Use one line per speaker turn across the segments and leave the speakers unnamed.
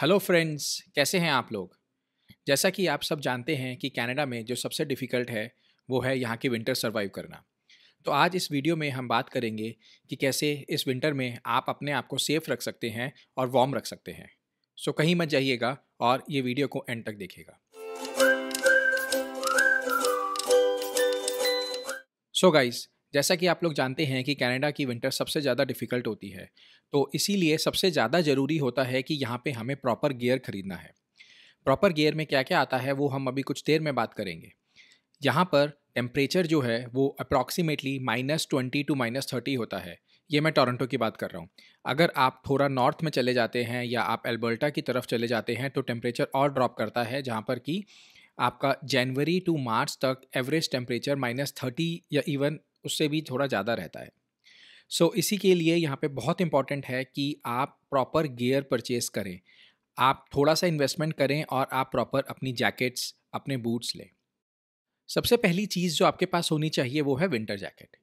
Hello friends कैसे हैं आप लोग जैसा कि आप सब जानते हैं कि कनाडा में जो सबसे डिफ़िकल्ट है वो है यहाँ की विंटर सर्वाइव करना तो आज इस वीडियो में हम बात करेंगे कि कैसे इस विंटर में आप अपने आप को सेफ रख सकते हैं और वार्म रख सकते हैं सो कहीं मत जाइएगा और ये वीडियो को एंड तक देखिएगा सो so गाइस जैसा कि आप लोग जानते हैं कि कनाडा की विंटर सबसे ज़्यादा डिफ़िकल्ट होती है तो इसीलिए सबसे ज़्यादा ज़रूरी होता है कि यहाँ पे हमें प्रॉपर गियर ख़रीदना है प्रॉपर गियर में क्या क्या आता है वो हम अभी कुछ देर में बात करेंगे यहाँ पर टेम्परेचर जो है वो approximately minus twenty to minus thirty होता है ये मैं टोरंटो की बात कर रहा हूँ अगर आप थोड़ा नॉर्थ में चले जाते हैं या आप एल्बर्टा की तरफ चले जाते हैं तो टेम्परेचर और ड्रॉप करता है जहाँ पर कि आपका जनवरी टू मार्च तक एवरेज टेम्परेचर माइनस थर्टी या इवन उससे भी थोड़ा ज़्यादा रहता है सो so, इसी के लिए यहाँ पे बहुत इंपॉर्टेंट है कि आप प्रॉपर गियर परचेस करें आप थोड़ा सा इन्वेस्टमेंट करें और आप प्रॉपर अपनी जैकेट्स अपने बूट्स लें सबसे पहली चीज़ जो आपके पास होनी चाहिए वो है विंटर जैकेट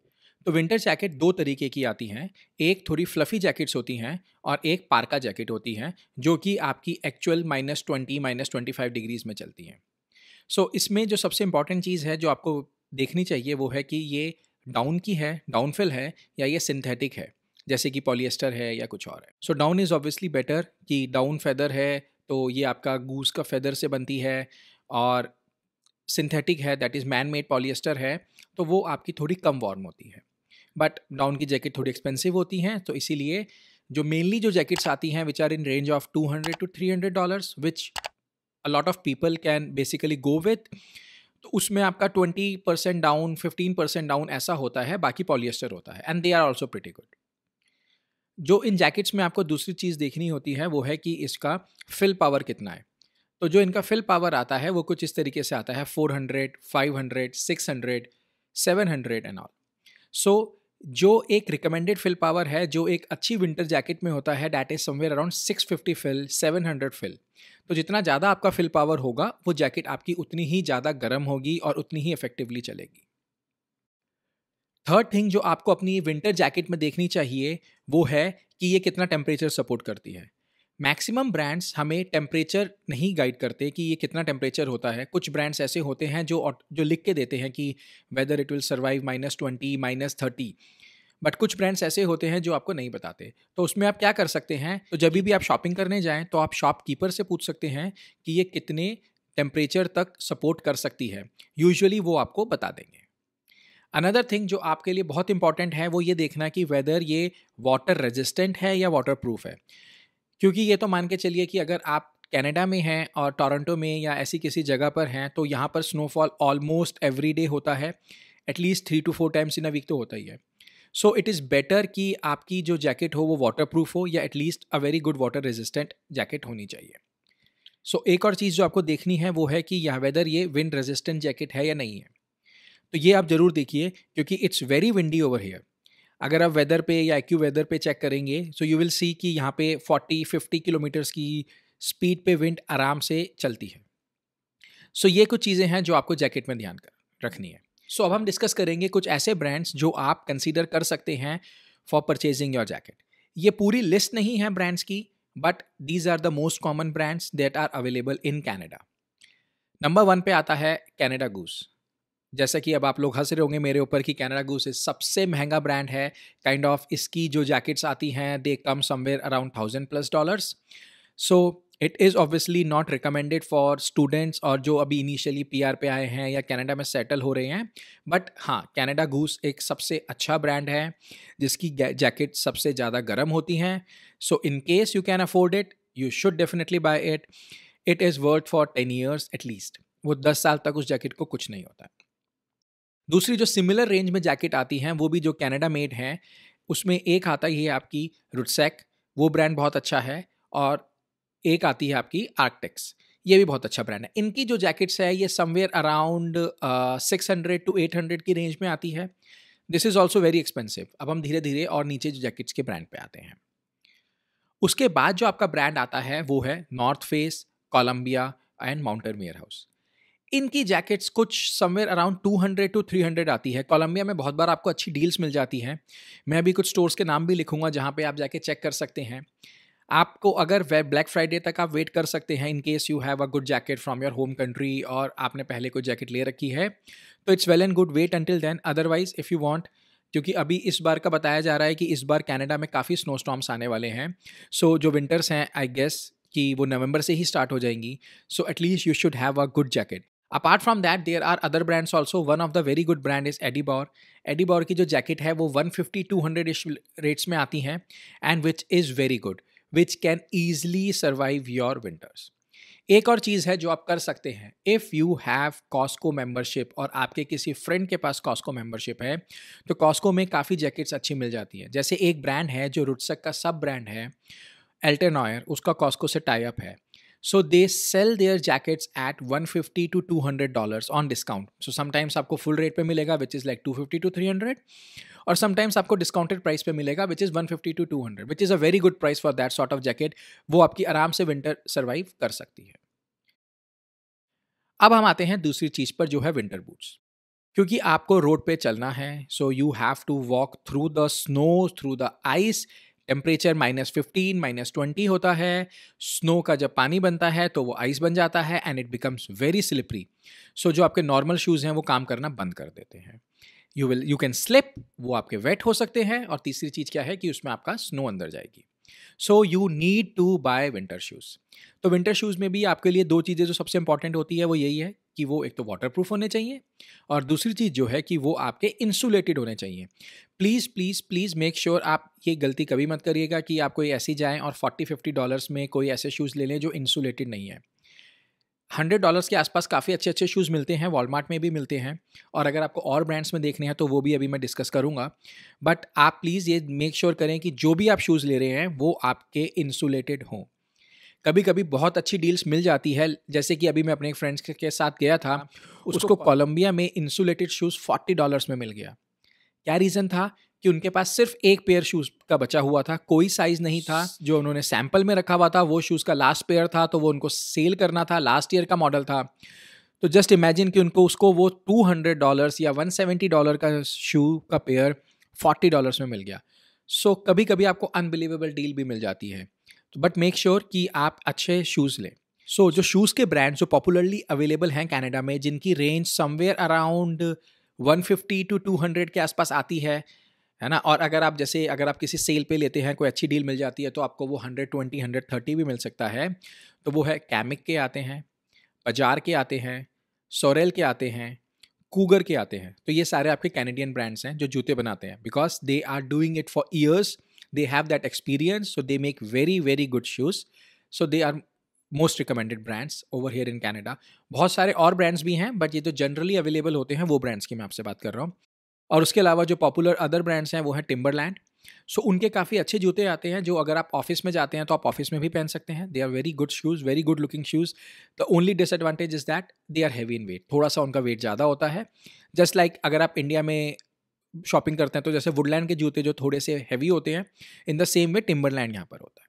तो विंटर जैकेट दो तरीके की आती हैं एक थोड़ी फ्लफ़ी जैकेट्स होती हैं और एक पार्का जैकेट होती हैं जो कि आपकी actual minus twenty minus twenty five degrees में चलती हैं सो so, इसमें जो सबसे इम्पॉर्टेंट चीज़ है जो आपको देखनी चाहिए वो है कि ये डाउन की है डाउनफिल है या ये सिंथेटिक है जैसे कि पॉलिएस्टर है या कुछ और है so down is obviously better कि डाउन फेदर है तो ये आपका गूस का फेदर से बनती है और सिंथेटिक है that is man made polyester है तो वो आपकी थोड़ी कम वार्म होती है बट डाउन की जैकेट थोड़ी एक्सपेंसिव होती हैं तो इसीलिए जो मेनली जो जैकेट्स आती हैं which are in range of two hundred to three hundred dollars which a lot of people can basically go with उसमें आपका twenty percent down fifteen percent down ऐसा होता है बाकी पॉलिएस्टर होता है and they are also pretty good जो इन जैकेट्स में आपको दूसरी चीज़ देखनी होती है वो है कि इसका फिल पावर कितना है तो जो इनका फिल पावर आता है वो कुछ इस तरीके से आता है four hundred five hundred six hundred seven hundred and all so जो एक रिकमेंडेड फिल पावर है जो एक अच्छी विंटर जैकेट में होता है that is somewhere around six fifty fill seven hundred fill तो जितना ज़्यादा आपका फिल पावर होगा वो जैकेट आपकी उतनी ही ज़्यादा गर्म होगी और उतनी ही इफेक्टिवली चलेगी थर्ड थिंग जो आपको अपनी विंटर जैकेट में देखनी चाहिए वो है कि ये कितना टेम्परेचर सपोर्ट करती है मैक्सिमम ब्रांड्स हमें टेम्परेचर नहीं गाइड करते कि ये कितना टेम्परेचर होता है कुछ ब्रांड्स ऐसे होते हैं जो जो लिख के देते हैं कि whether it will survive minus twenty minus thirty but कुछ ब्रांड्स ऐसे होते हैं जो आपको नहीं बताते तो उसमें आप क्या कर सकते हैं तो जब भी आप शॉपिंग करने जाएँ तो आप शॉपकीपर से पूछ सकते हैं कि ये कितने टेम्परेचर तक सपोर्ट कर सकती है यूजुअली वो आपको बता देंगे अनदर थिंग जो आपके लिए बहुत इंपॉर्टेंट है वो ये देखना कि वेदर ये वाटर रेजिस्टेंट है या वाटर प्रूफ है क्योंकि ये तो मान के चलिए कि अगर आप कनाडा में हैं और टोरंटो में या ऐसी किसी जगह पर हैं तो यहाँ पर स्नोफॉल ऑलमोस्ट एवरी डे होता है at least three two four times in a week तो होता ही है सो इट इज़ बेटर कि आपकी जो जैकेट हो वो वाटर प्रूफ हो या at least a very good water resistant jacket होनी चाहिए सो so, एक और चीज़ जो आपको देखनी है वो है कि यह वेदर ये विंड रेजिस्टेंट जैकेट है या नहीं है तो ये आप ज़रूर देखिए क्योंकि it's very windy over here अगर आप वेदर पे या एक्यू वेदर पे चेक करेंगे सो यू विल सी कि यहाँ पे 40 50 किलोमीटर्स की स्पीड पे विंड आराम से चलती है सो so, ये कुछ चीज़ें हैं जो आपको जैकेट में ध्यान कर रखनी है सो so, अब हम डिस्कस करेंगे कुछ ऐसे ब्रांड्स जो आप कंसीडर कर सकते हैं फॉर परचेजिंग योर जैकेट ये पूरी लिस्ट नहीं है ब्रांड्स की but these are the most common brands that are available in Canada number one पे आता है कैनेडा गूस जैसा कि अब आप लोग हंस रहे होंगे मेरे ऊपर कि कैनेडा गूस इस सबसे महंगा ब्रांड है काइंड kind ऑफ of इसकी जो जैकेट्स आती हैं they come somewhere around thousand plus dollars so it is obviously not recommended for students और जो अभी इनिशियली पी आर पे आए हैं या कैनेडा में सेटल हो रहे हैं बट हाँ कैनेडा गूस एक सबसे अच्छा ब्रांड है जिसकी जैकेट सबसे ज़्यादा गर्म होती हैं so in case you can afford it you should definitely buy it it is worth for ten years at least वो दस साल तक उस जैकेट को कुछ नहीं होता दूसरी जो सिमिलर रेंज में जैकेट आती हैं वो भी जो कैनेडा मेड हैं उसमें एक आता ही है आपकी रुटसेक वो ब्रांड बहुत अच्छा है और एक आती है आपकी आर्कटेक्स ये भी बहुत अच्छा ब्रांड है इनकी जो जैकेट्स है ये somewhere around six hundred to eight hundred की रेंज में आती है this is also very expensive अब हम धीरे धीरे और नीचे जो जैकेट्स के ब्रांड पे आते हैं उसके बाद जो आपका ब्रांड आता है वो है North Face Columbia and Mountain Warehouse इनकी जैकेट्स कुछ somewhere around two hundred to three hundred आती है कोलम्बिया में बहुत बार आपको अच्छी डील्स मिल जाती हैं मैं अभी कुछ स्टोर्स के नाम भी लिखूंगा जहाँ पे आप जाके चेक कर सकते हैं आपको अगर वे ब्लैक फ्राइडे तक आप वेट कर सकते हैं in case you have a good jacket from your home country और आपने पहले कोई जैकेट ले रखी है तो it's well and good wait until then otherwise if you want क्योंकि अभी इस बार का बताया जा रहा है कि इस बार कैनेडा में काफ़ी स्नो स्टॉम्स आने वाले हैं सो so, जो विंटर्स हैं आई गेस कि वो नवंबर से ही स्टार्ट हो जाएंगी so at least you should have a good jacket apart from that there are other brands also one of the very good brand is Eddie Bauer Eddie Bauer की जो जैकेट है वो फिफ्टी टू हंड्रेड रेट्स में आती हैं and which is very good which can easily survive your winters एक और चीज़ है जो आप कर सकते हैं if you have Costco membership और आपके किसी फ्रेंड के पास कॉस्को मेंबरशिप है तो कॉस्को में काफ़ी जैकेट्स अच्छी मिल जाती हैं जैसे एक ब्रांड है जो रुटसक का सब ब्रांड है एल्टेनॉयर उसका कॉस्को से टाई अप है sale they jackets at one fifty 150 two hundred dollar on discount so sometimes आपको फुल रेट पे मिलेगा which is like two fifty to three hundred और समटाइम्स आपको डिस्काउंटेड प्राइस पे मिलेगा which is one fifty to two hundred which is a very good price for that sort of jacket वो आपकी आराम से विंटर सर्वाइव कर सकती है अब हम आते हैं दूसरी चीज़ पर जो है विंटर बूट्स क्योंकि आपको रोड पे चलना है so you have to walk through the snow through the ice temperature minus fifteen minus twenty होता है स्नो का जब पानी बनता है तो वो आइस बन जाता है and it becomes very slippery so जो आपके नॉर्मल शूज़ हैं वो काम करना बंद कर देते हैं you will you can slip वो आपके वेट हो सकते हैं और तीसरी चीज़ क्या है कि उसमें आपका स्नो अंदर जाएगी so you need to buy winter shoes तो विंटर शूज़ में भी आपके लिए दो चीज़ें जो सबसे इंपॉर्टेंट होती है वो यही है कि वो एक तो वाटर प्रूफ होने चाहिए और दूसरी चीज़ जो है कि वो आपके इंसुलेटेड होने चाहिए please please please make sure आप ये गलती कभी मत करिएगा कि आप कोई ऐसी जाएँ और फोर्टी फिफ्टी डॉलर्स में कोई ऐसे शूज़ ले लें जो इंसुलेटेड नहीं है हंड्रेड डॉलर्स के आसपास काफ़ी अच्छे अच्छे शूज़ मिलते हैं वॉलमार्ट में भी मिलते हैं और अगर आपको और ब्रांड्स में देखने हैं तो वो भी अभी मैं डिस्कस करूँगा बट आप प्लीज़ ये मेक श्योर sure करें कि जो भी आप शूज़ ले रहे हैं वो आपके इंसुलेटेड हों कभी कभी बहुत अच्छी डील्स मिल जाती है जैसे कि अभी मैं अपने फ्रेंड्स के साथ गया था हाँ, उसको कोलंबिया में इंसुलेटेड शूज़ फोर्टी डॉलर्स में मिल गया क्या रीज़न था कि उनके पास सिर्फ एक पेयर शूज का बचा हुआ था कोई साइज नहीं था जो उन्होंने सैंपल में रखा हुआ था वो शूज का लास्ट पेयर था तो वो उनको सेल करना था लास्ट ईयर का मॉडल था तो जस्ट इमेजिन कि उनको उसको वो टू हंड्रेड डॉलर्स या वन सेवेंटी डॉलर का शू का पेयर फोर्टी डॉलर्स में मिल गया सो so, कभी कभी आपको अनबिलीवेबल डील भी मिल जाती है बट मेक श्योर कि आप अच्छे शूज़ लें सो so, जो शूज़ के ब्रांड जो पॉपुलरली अवेलेबल हैं कनाडा में जिनकी रेंज समवेयर अराउंड 150 टू 200 के आसपास आती है है ना और अगर आप जैसे अगर आप किसी सेल पे लेते हैं कोई अच्छी डील मिल जाती है तो आपको वो हंड्रेड ट्वेंटी हंड्रेड थर्टी भी मिल सकता है तो वो है कैमिक के आते हैं बाजार के आते हैं सोरेल के आते हैं कूगर के आते हैं तो ये सारे आपके कैनेडियन ब्रांड्स हैं जो जूते बनाते हैं because they are doing it for years they have that experience so they make very very good shoes so they are most recommended brands over here in Canada बहुत सारे और ब्रांड्स भी हैं बट ये जो जनरली अवेलेबल होते हैं वो ब्रांड्स की मैं आपसे बात कर रहा हूँ और उसके अलावा जो पॉपुलर अदर ब्रांड्स हैं वो हैं टिम्बरलैंड सो उनके काफ़ी अच्छे जूते आते हैं जो अगर आप ऑफिस में जाते हैं तो आप ऑफिस में भी पहन सकते हैं they are very good shoes very good looking shoes the only disadvantage is that they are heavy in weight थोड़ा सा उनका वेट ज़्यादा होता है जस्ट लाइक like, अगर आप इंडिया में शॉपिंग करते हैं तो जैसे वुडलैंड के जूते जो थोड़े से हैवी होते हैं in the same way Timberland यहाँ पर होता है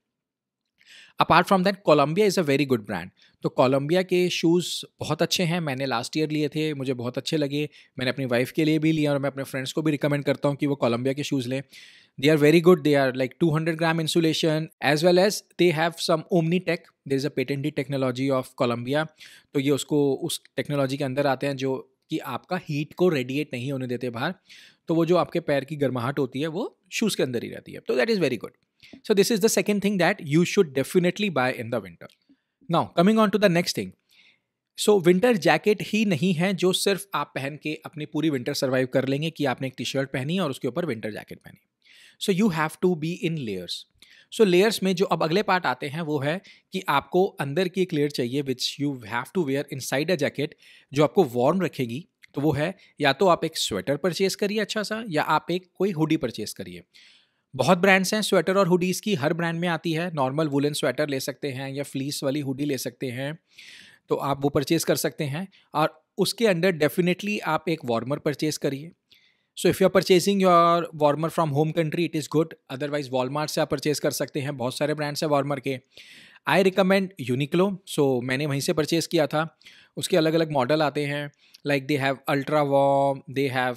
apart from that Columbia is a very good brand तो कोलम्बिया के शूज़ बहुत अच्छे हैं मैंने लास्ट ईयर लिए थे मुझे बहुत अच्छे लगे मैंने अपनी वाइफ के लिए भी लिए और मैं अपने फ्रेंड्स को भी रिकमेंड करता हूँ कि वो कोलम्बिया के शूज़ लें they are very good they are like two hundred gram insulation as well as they have some Omni tech there is a patented technology of Columbia तो ये उसको उस टेक्नोलॉजी के अंदर आते हैं जो कि आपका हीट को रेडिएट नहीं होने देते बाहर तो वो जो आपके पैर की गर्माहट होती है वो शूज़ के अंदर ही रहती है तो that is very good So this is the second thing that you should definitely buy in the winter. Now coming on to the next thing. So winter jacket ही नहीं है जो सिर्फ आप पहन के अपनी पूरी विंटर सर्वाइव कर लेंगे कि आपने एक टी शर्ट पहनी और उसके ऊपर विंटर जैकेट पहनी so you have to be in layers so layers में जो अब अगले पार्ट आते हैं वो है कि आपको अंदर की एक लेयर चाहिए which you have to wear inside a jacket जो आपको वार्म रखेगी तो वो है या तो आप एक स्वेटर परचेज करिए अच्छा सा या आप एक कोई हुडी परचेज करिए बहुत ब्रांड्स हैं स्वेटर और हुडीज़ की हर ब्रांड में आती है नॉर्मल वुलन स्वेटर ले सकते हैं या फ्लीस वाली हुडी ले सकते हैं तो आप वो परचेज़ कर सकते हैं और उसके अंडर डेफिनेटली आप एक वार्मर परचेज़ करिए so if you are purchasing your warmer from home country it is good otherwise Walmart से आप परचेज़ कर सकते हैं बहुत सारे ब्रांड्स हैं वार्मर के आई रिकमेंड यूनिक्लो सो मैंने वहीं से परचेज़ किया था उसके अलग अलग मॉडल आते हैं like they have ultra warm they have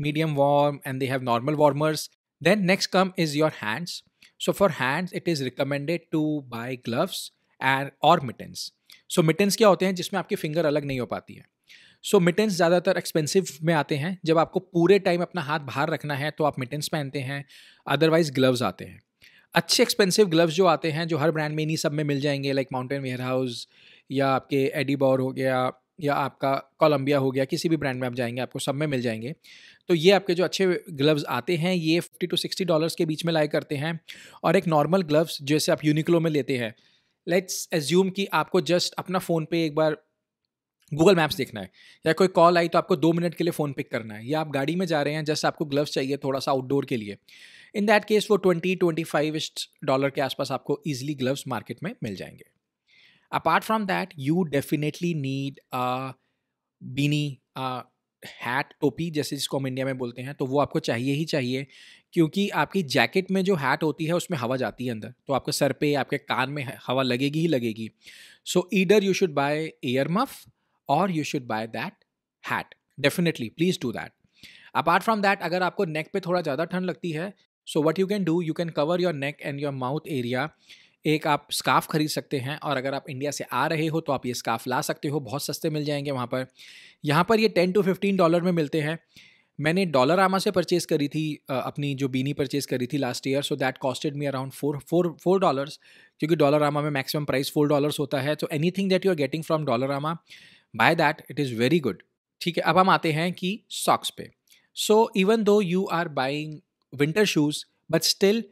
medium warm and they have normal warmers Then next come is your hands. So for hands it is recommended to buy gloves and और mittens. So mittens क्या होते हैं जिसमें आपकी finger अलग नहीं हो पाती है सो मिटेंस ज़्यादातर एक्सपेंसिव में आते हैं जब आपको पूरे टाइम अपना हाथ बाहर रखना है तो आप मिटेंस पहनते हैं अदरवाइज ग्लव्स आते हैं अच्छे एक्सपेंसिव ग्लव्स जो आते हैं जो हर ब्रांड में इन्हीं सब में मिल जाएंगे लाइक माउंटेन वेयर हाउस या आपके एडीबॉर हो गया या आपका कोलम्बिया हो गया किसी भी ब्रांड में आप जाएंगे आपको सब में मिल जाएंगे तो ये आपके जो अच्छे ग्लव्स आते हैं ये फिफ्टी टू सिक्सटी डॉलर्स के बीच में लाए करते हैं और एक नॉर्मल ग्लव्स जैसे आप यूनिक्लो में लेते हैं लेट्स एज्यूम कि आपको जस्ट अपना फ़ोन पे एक बार गूगल मैप्स देखना है या कोई कॉल आई तो आपको दो मिनट के लिए फ़ोन पिक करना है या आप गाड़ी में जा रहे हैं जस्ट आपको ग्लव्स चाहिए थोड़ा सा आउटडोर के लिए इन दैट केस वो ट्वेंटी ट्वेंटी फाइव डॉलर के आसपास आपको ईजिली ग्लव्स मार्केट में मिल जाएंगे apart from that you definitely need a beanie hat टोपी जैसे जिसको हम इंडिया में बोलते हैं तो वो आपको चाहिए ही चाहिए क्योंकि आपकी जैकेट में जो हैट होती है उसमें हवा जाती है अंदर तो आपके सर पे आपके कान में हवा लगेगी ही लगेगी so either you should buy earmuff और you should buy that hat definitely please do that apart from that अगर आपको नेक पे थोड़ा ज़्यादा ठंड लगती है so what you can do you can cover your neck and your mouth area एक आप स्काफ खरीद सकते हैं और अगर आप इंडिया से आ रहे हो तो आप ये स्काफ ला सकते हो बहुत सस्ते मिल जाएंगे वहाँ पर यहाँ पर ये टेन टू फिफ्टीन डॉलर में मिलते हैं मैंने डॉलर आमा से परचेज़ करी थी अपनी जो बीनी परचेज़ करी थी last year so that costed me around four four four dollars क्योंकि डॉलर आमा में मैक्सिमम प्राइस फोर डॉलर्स होता है तो anything that you are getting from Dollarama by that it is very good ठीक है अब हम आते हैं कि सॉक्स पे so even though you are buying winter shoes but still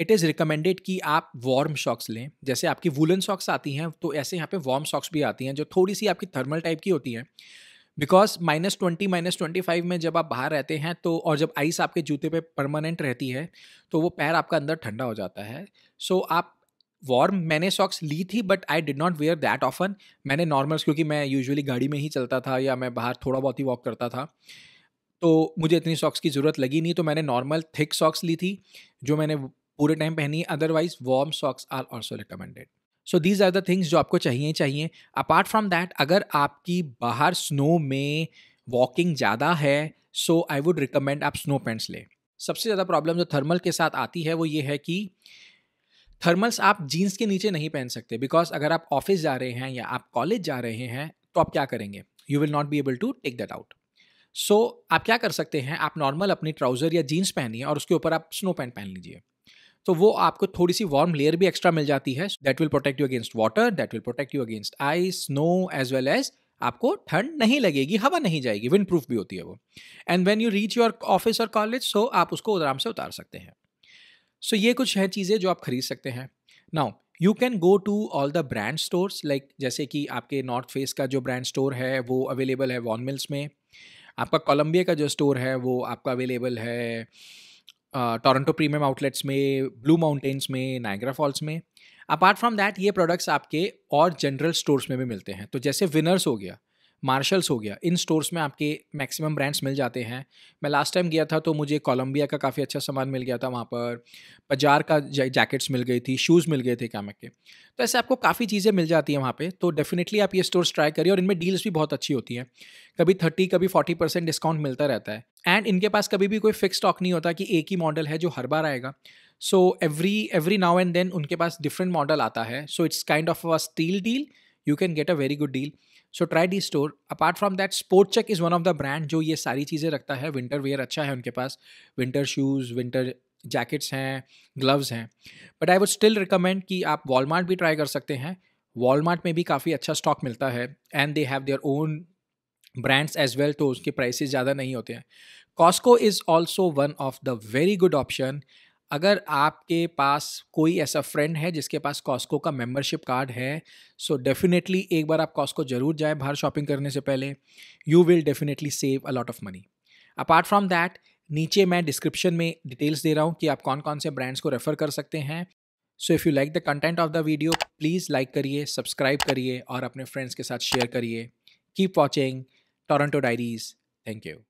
it is recommended कि आप वार्म सॉक्स लें जैसे आपकी वुलन सॉक्स आती हैं तो ऐसे यहाँ पे वार्म सॉक्स भी आती हैं जो थोड़ी सी आपकी थर्मल टाइप की होती हैं because minus twenty minus twenty five में जब आप बाहर रहते हैं तो और जब आइस आपके जूते पे परमानेंट रहती है तो वो पैर आपका अंदर ठंडा हो जाता है सो so, आप वार्म मैंने सॉक्स ली थी but I did not wear that often मैंने नॉर्मल्स क्योंकि मैं यूजुअली गाड़ी में ही चलता था या मैं बाहर थोड़ा बहुत ही वॉक करता था तो मुझे इतनी सॉक्स की ज़रूरत लगी नहीं तो मैंने नॉर्मल थिक सॉक्स ली थी जो मैंने पूरे टाइम पहनिए otherwise warm socks are also recommended so these are the things जो आपको चाहिए चाहिए अपार्ट फ्रॉम दैट अगर आपकी बाहर स्नो में वॉकिंग ज़्यादा है सो आई वुड रिकमेंड आप स्नो पेंट्स लें सबसे ज़्यादा प्रॉब्लम जो थर्मल के साथ आती है वो ये है कि थर्मल्स आप जीन्स के नीचे नहीं पहन सकते बिकॉज अगर आप ऑफिस जा रहे हैं या आप कॉलेज जा रहे हैं तो आप क्या करेंगे you will not be able to take that out so आप क्या कर सकते हैं आप नॉर्मल अपनी ट्राउज़र या जीन्स पहनिए और उसके ऊपर आप स्नो पैंट पहन लीजिए तो वो आपको थोड़ी सी वार्म लेयर भी एक्स्ट्रा मिल जाती है that will protect you against water that will protect you against ice snow as well as आपको ठंड नहीं लगेगी हवा नहीं जाएगी विंड प्रूफ भी होती है वो and when you reach your office और कॉलेज सो आप उसको आराम से उतार सकते हैं सो so, ये कुछ है चीज़ें जो आप खरीद सकते हैं now you can go to all the brand stores like जैसे कि आपके नॉर्थ फेस का जो ब्रांड स्टोर है वो अवेलेबल है वॉन मिल्स में आपका कोलम्बिया का जो स्टोर है वो आपका अवेलेबल है टोरंटो प्रीमियम आउटलेट्स में ब्लू माउंटेन्स में नायग्रा फॉल्स में अपार्ट फ्रॉम दैट ये प्रोडक्ट्स आपके और जनरल स्टोर्स में भी मिलते हैं तो जैसे विनर्स हो गया मार्शल्स हो गया इन स्टोर्स में आपके मैक्सिमम ब्रांड्स मिल जाते हैं मैं लास्ट टाइम गया था तो मुझे कोलम्बिया का काफ़ी अच्छा सामान मिल गया था वहाँ पर बाजार का जैकेट्स मिल गई थी शूज़ मिल गए थे क्या के तो ऐसे आपको काफ़ी चीज़ें मिल जाती हैं वहाँ पर तो डेफिनेटली आप ये स्टोर्स ट्राई करिए और इनमें डील्स भी बहुत अच्छी होती हैं कभी थर्टी कभी फोर्टी परसेंट डिस्काउंट मिलता रहता है एंड इनके पास कभी भी कोई फिक्स स्टॉक नहीं होता कि एक ही मॉडल है जो हर बार आएगा so every every now and then उनके पास डिफरेंट मॉडल आता है so it's kind of a steal deal you can get a very good deal so try the store apart from that Sport Chek is one of the brand जो ये सारी चीज़ें रखता है विंटर वेयर अच्छा है उनके पास विंटर शूज़ विंटर जैकेट्स हैं ग्लव्स हैं but I would still recommend कि आप वॉलमार्ट भी ट्राई कर सकते हैं वॉलमार्ट में भी काफ़ी अच्छा स्टॉक मिलता है and they have their own brands as well तो उसके प्राइसेस ज़्यादा नहीं होते हैं Costco is also one of the very good option अगर आपके पास कोई ऐसा फ्रेंड है जिसके पास कॉस्को का मेंबरशिप कार्ड है सो so डेफिनेटली एक बार आप कॉस्को जरूर जाए बाहर शॉपिंग करने से पहले you will definitely save a lot of money apart from that नीचे मैं डिस्क्रिप्शन में डिटेल्स दे रहा हूँ कि आप कौन कौन से ब्रांड्स को रेफ़र कर सकते हैं so if you like the content of the video please like करिए सब्सक्राइब करिए और अपने फ्रेंड्स के साथ शेयर करिए keep watching Toronto Diaries thank you